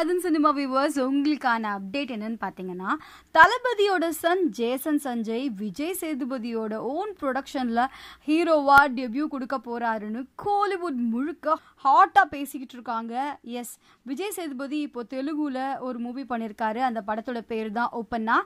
அதன் cinema viewers உங்களுக்கான update என்னன்னு பார்த்தீங்கன்னா தளபதியோட சன் ஜேசன் சஞ்சய் விஜய் சேதுபதியோட ஓன் ப்ரொடக்ஷனில் ஹீரோவாக டெபியூ கொடுக்க போகிறாருன்னு கோலிவுட் முழுக்க ஹாட்டாக பேசிக்கிட்டு இருக்காங்க எஸ் விஜய் சேதுபதி இப்போ தெலுங்குல ஒரு மூவி பண்ணியிருக்காரு அந்த படத்தோட பேர் தான் ஓப்பன்னா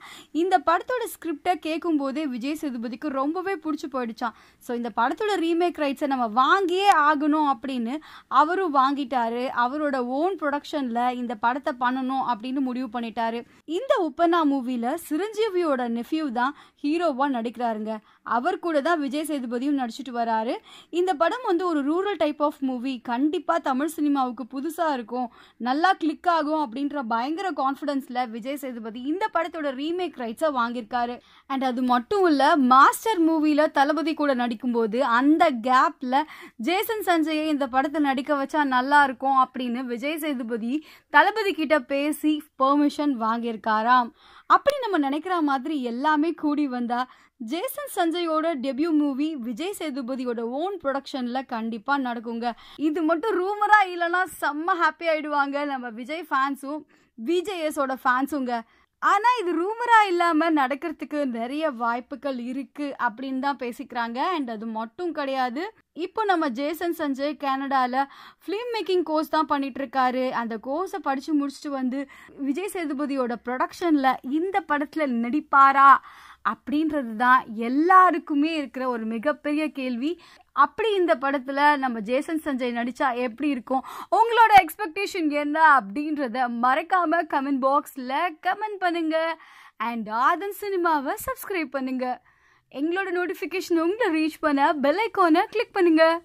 இந்த படத்தோட ஸ்கிரிப்டை கேட்கும்போதே விஜய் சேதுபதிக்கு ரொம்பவே பிடிச்சி போயிடுச்சான் ஸோ இந்த படத்தோட ரீமேக் ரைட்ஸை நம்ம வாங்கியே ஆகணும் அப்படின்னு அவரும் வாங்கிட்டாரு அவரோட ஓன் ப்ரொடக்ஷனில் இந்த படத்தை பண்ணணும் அப்படின்னு முடிவு பண்ணிட்டாரு இந்த உப்பனா மூவியில சிரஞ்சீவியோட நெஃப்யூ தான் ஹீரோவாக நடிக்கிறாருங்க அவர் கூட தான் விஜய் சேதுபதியும் நடிச்சிட்டு வராரு இந்த படம் வந்து ஒரு ரூரல் டைப் ஆஃப் மூவி கண்டிப்பாக தமிழ் சினிமாவுக்கு புதுசாக இருக்கும் நல்லா கிளிக் ஆகும் அப்படின்ற பயங்கர கான்ஃபிடென்ஸில் விஜய் சேதுபதி இந்த படத்தோட ரீமேக் ரைட்ஸா வாங்கியிருக்காரு அண்ட் அது மட்டும் இல்லை மாஸ்டர் மூவியில தளபதி கூட நடிக்கும்போது அந்த கேப்பில் ஜேசன் சஞ்சயை இந்த படத்தை நடிக்க வச்சா நல்லா இருக்கும் அப்படின்னு விஜய் சேதுபதி தளபதி தளபதி கிட்ட பேசி பெர்மிஷன் வாங்கியிருக்காராம் அப்படி நம்ம நினைக்கிற மாதிரி எல்லாமே கூடி வந்தா ஜேசன் சஞ்சயோட டெபியூ மூவி விஜய் சேதுபதியோட ஓன் ப்ரொடக்ஷனில் கண்டிப்பாக நடக்குங்க இது மட்டும் ரூமராக இல்லைன்னா செம்ம ஹாப்பி ஆகிடுவாங்க நம்ம விஜய் ஃபேன்ஸும் விஜேஎஸோட ஃபேன்ஸுங்க ஆனால் இது ரூமராக இல்லாமல் நடக்கிறதுக்கு நிறைய வாய்ப்புகள் இருக்குது அப்படின்னு தான் பேசிக்கிறாங்க அண்ட் அது மட்டும் கிடையாது இப்போ நம்ம ஜேசன் சஞ்சய் கனடாவில் ஃபிலிம் மேக்கிங் கோர்ஸ் தான் பண்ணிகிட்ருக்காரு அந்த கோர்ஸை படித்து முடிச்சுட்டு வந்து விஜய் சேதுபதியோட ப்ரொடக்ஷனில் இந்த படத்தில் நடிப்பாரா அப்படின்றது தான் எல்லாருக்குமே இருக்கிற ஒரு மிகப்பெரிய கேள்வி அப்படி இந்த படத்தில் நம்ம ஜேசன் சஞ்சய் நடித்தா எப்படி இருக்கும் உங்களோட எக்ஸ்பெக்டேஷன் என்ன அப்படின்றத மறக்காமல் கமெண்ட் பாக்ஸில் கமெண்ட் பண்ணுங்கள் அண்ட் ஆதன் சினிமாவை சப்ஸ்கிரைப் பண்ணுங்கள் எங்களோட நோட்டிஃபிகேஷன் உங்களை ரீச் பண்ண பெல் ஐக்கானை கிளிக் பண்ணுங்கள்